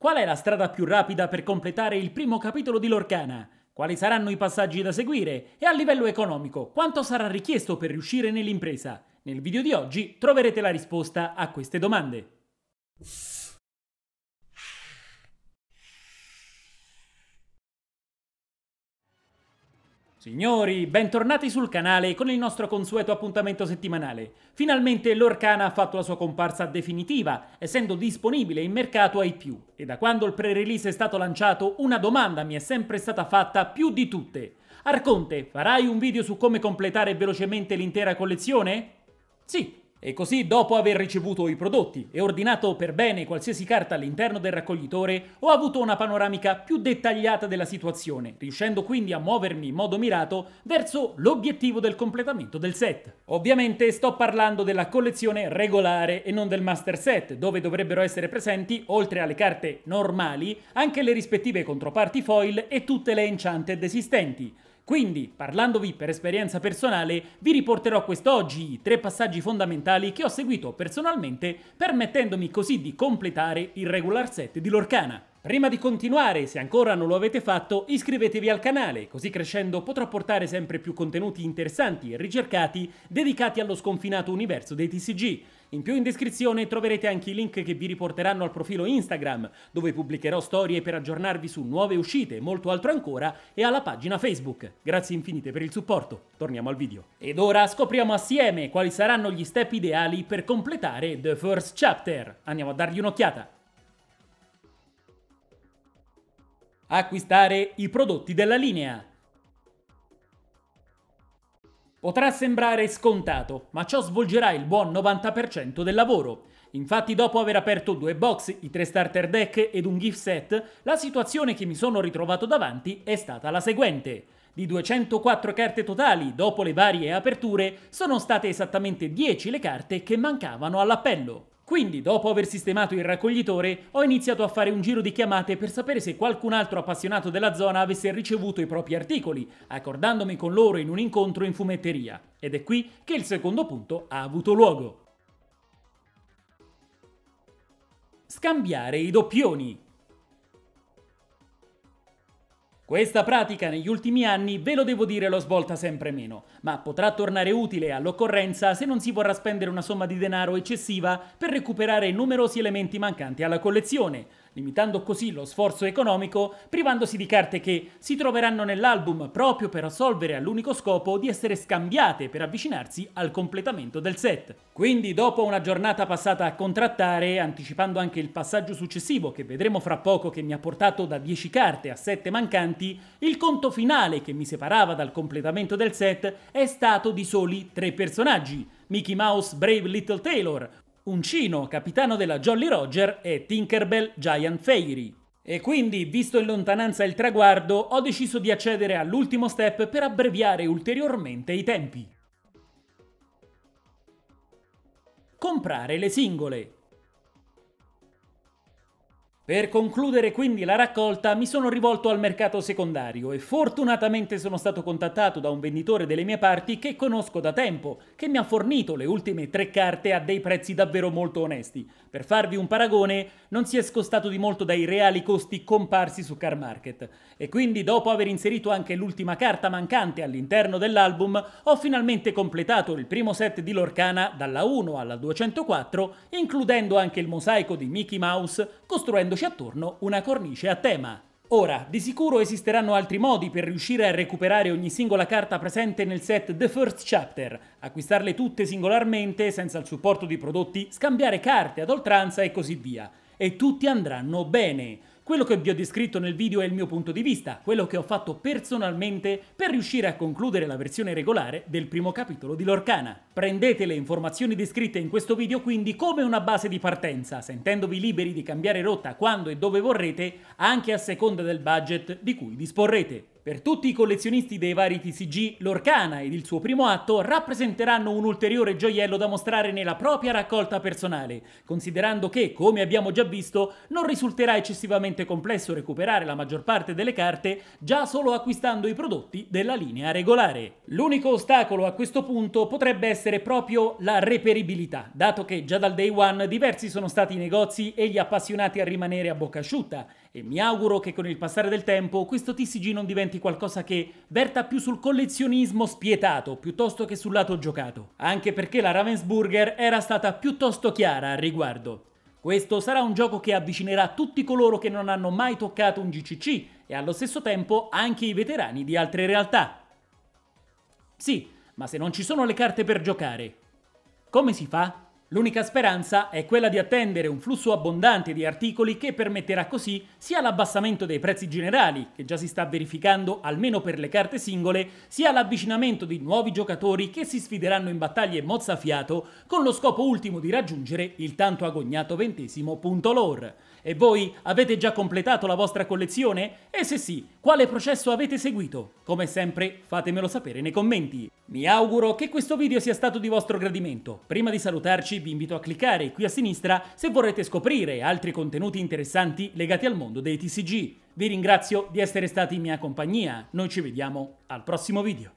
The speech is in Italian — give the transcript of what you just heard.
Qual è la strada più rapida per completare il primo capitolo di Lorcana? Quali saranno i passaggi da seguire? E a livello economico, quanto sarà richiesto per riuscire nell'impresa? Nel video di oggi troverete la risposta a queste domande. Signori, bentornati sul canale con il nostro consueto appuntamento settimanale. Finalmente l'Orcana ha fatto la sua comparsa definitiva, essendo disponibile in mercato ai più. E da quando il pre-release è stato lanciato, una domanda mi è sempre stata fatta più di tutte. Arconte, farai un video su come completare velocemente l'intera collezione? Sì, e così, dopo aver ricevuto i prodotti e ordinato per bene qualsiasi carta all'interno del raccoglitore, ho avuto una panoramica più dettagliata della situazione, riuscendo quindi a muovermi in modo mirato verso l'obiettivo del completamento del set. Ovviamente sto parlando della collezione regolare e non del master set, dove dovrebbero essere presenti, oltre alle carte normali, anche le rispettive controparti foil e tutte le enchanted esistenti, quindi, parlandovi per esperienza personale, vi riporterò quest'oggi i tre passaggi fondamentali che ho seguito personalmente permettendomi così di completare il regular set di Lorcana. Prima di continuare, se ancora non lo avete fatto, iscrivetevi al canale, così crescendo potrò portare sempre più contenuti interessanti e ricercati dedicati allo sconfinato universo dei TCG. In più in descrizione troverete anche i link che vi riporteranno al profilo Instagram, dove pubblicherò storie per aggiornarvi su nuove uscite, e molto altro ancora, e alla pagina Facebook. Grazie infinite per il supporto. Torniamo al video. Ed ora scopriamo assieme quali saranno gli step ideali per completare The First Chapter. Andiamo a dargli un'occhiata. acquistare i prodotti della linea. Potrà sembrare scontato, ma ciò svolgerà il buon 90% del lavoro. Infatti dopo aver aperto due box, i tre starter deck ed un gift set, la situazione che mi sono ritrovato davanti è stata la seguente. Di 204 carte totali, dopo le varie aperture, sono state esattamente 10 le carte che mancavano all'appello. Quindi, dopo aver sistemato il raccoglitore, ho iniziato a fare un giro di chiamate per sapere se qualcun altro appassionato della zona avesse ricevuto i propri articoli, accordandomi con loro in un incontro in fumetteria. Ed è qui che il secondo punto ha avuto luogo. Scambiare i doppioni. Questa pratica negli ultimi anni, ve lo devo dire, l'ho svolta sempre meno, ma potrà tornare utile all'occorrenza se non si vorrà spendere una somma di denaro eccessiva per recuperare numerosi elementi mancanti alla collezione, limitando così lo sforzo economico, privandosi di carte che si troveranno nell'album proprio per assolvere all'unico scopo di essere scambiate per avvicinarsi al completamento del set. Quindi dopo una giornata passata a contrattare, anticipando anche il passaggio successivo che vedremo fra poco che mi ha portato da 10 carte a 7 mancanti, il conto finale che mi separava dal completamento del set è stato di soli 3 personaggi, Mickey Mouse Brave Little Taylor, Uncino, capitano della Jolly Roger, e Tinkerbell Giant Fairy. E quindi, visto in lontananza il traguardo, ho deciso di accedere all'ultimo step per abbreviare ulteriormente i tempi. Comprare le singole. Per concludere quindi la raccolta mi sono rivolto al mercato secondario e fortunatamente sono stato contattato da un venditore delle mie parti che conosco da tempo, che mi ha fornito le ultime tre carte a dei prezzi davvero molto onesti. Per farvi un paragone, non si è scostato di molto dai reali costi comparsi su Car Market. E quindi dopo aver inserito anche l'ultima carta mancante all'interno dell'album, ho finalmente completato il primo set di Lorcana dalla 1 alla 204, includendo anche il mosaico di Mickey Mouse, costruendo girandoci attorno una cornice a tema. Ora, di sicuro esisteranno altri modi per riuscire a recuperare ogni singola carta presente nel set The First Chapter, acquistarle tutte singolarmente senza il supporto di prodotti, scambiare carte ad oltranza e così via. E tutti andranno bene. Quello che vi ho descritto nel video è il mio punto di vista, quello che ho fatto personalmente per riuscire a concludere la versione regolare del primo capitolo di Lorcana. Prendete le informazioni descritte in questo video quindi come una base di partenza, sentendovi liberi di cambiare rotta quando e dove vorrete, anche a seconda del budget di cui disporrete. Per tutti i collezionisti dei vari TCG, l'Orcana ed il suo primo atto rappresenteranno un ulteriore gioiello da mostrare nella propria raccolta personale, considerando che, come abbiamo già visto, non risulterà eccessivamente complesso recuperare la maggior parte delle carte già solo acquistando i prodotti della linea regolare. L'unico ostacolo a questo punto potrebbe essere proprio la reperibilità, dato che già dal day one diversi sono stati i negozi e gli appassionati a rimanere a bocca asciutta, e mi auguro che con il passare del tempo questo TCG non diventi qualcosa che verta più sul collezionismo spietato piuttosto che sul lato giocato, anche perché la Ravensburger era stata piuttosto chiara al riguardo. Questo sarà un gioco che avvicinerà tutti coloro che non hanno mai toccato un GCC e allo stesso tempo anche i veterani di altre realtà. Sì, ma se non ci sono le carte per giocare, come si fa? L'unica speranza è quella di attendere un flusso abbondante di articoli che permetterà così sia l'abbassamento dei prezzi generali, che già si sta verificando almeno per le carte singole, sia l'avvicinamento di nuovi giocatori che si sfideranno in battaglie mozzafiato con lo scopo ultimo di raggiungere il tanto agognato ventesimo punto lore. E voi avete già completato la vostra collezione? E se sì, quale processo avete seguito? Come sempre fatemelo sapere nei commenti. Mi auguro che questo video sia stato di vostro gradimento. Prima di salutarci vi invito a cliccare qui a sinistra se vorrete scoprire altri contenuti interessanti legati al mondo dei TCG. Vi ringrazio di essere stati in mia compagnia, noi ci vediamo al prossimo video.